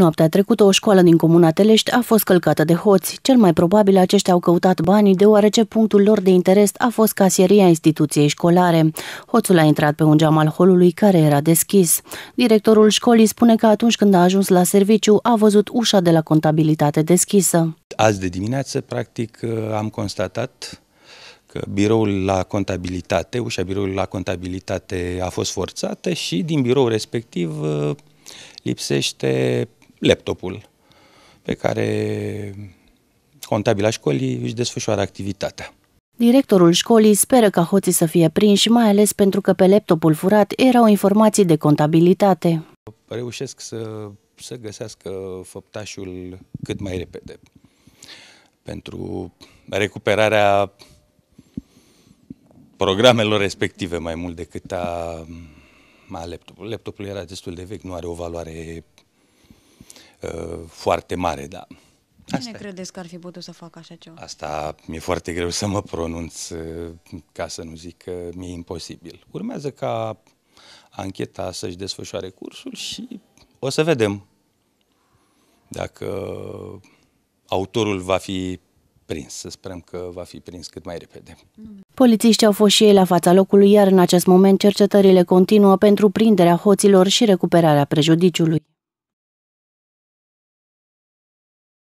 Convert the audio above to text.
Noaptea trecută, o școală din comuna Telești a fost călcată de hoți. Cel mai probabil aceștia au căutat banii deoarece punctul lor de interes a fost casieria instituției școlare. Hoțul a intrat pe un geam al holului care era deschis. Directorul școlii spune că atunci când a ajuns la serviciu a văzut ușa de la contabilitate deschisă. Azi de dimineață, practic, am constatat că biroul la contabilitate, ușa biroului la contabilitate a fost forțată și din biroul respectiv lipsește laptopul pe care contabila școlii își desfășoară activitatea. Directorul școlii speră ca hoții să fie prinși, mai ales pentru că pe laptopul furat erau informații de contabilitate. Reușesc să, să găsească făptașul cât mai repede pentru recuperarea programelor respective mai mult decât a, a laptopului. Laptopul era destul de vechi, nu are o valoare Uh, foarte mare, da. Asta Cine e. credeți că ar fi putut să facă așa ceva? Asta mi-e foarte greu să mă pronunț, uh, ca să nu zic că mi-e imposibil. Urmează ca ancheta să-și desfășoare cursul și o să vedem dacă autorul va fi prins. Să sperăm că va fi prins cât mai repede. Polițiștii au fost și ei la fața locului, iar în acest moment cercetările continuă pentru prinderea hoților și recuperarea prejudiciului.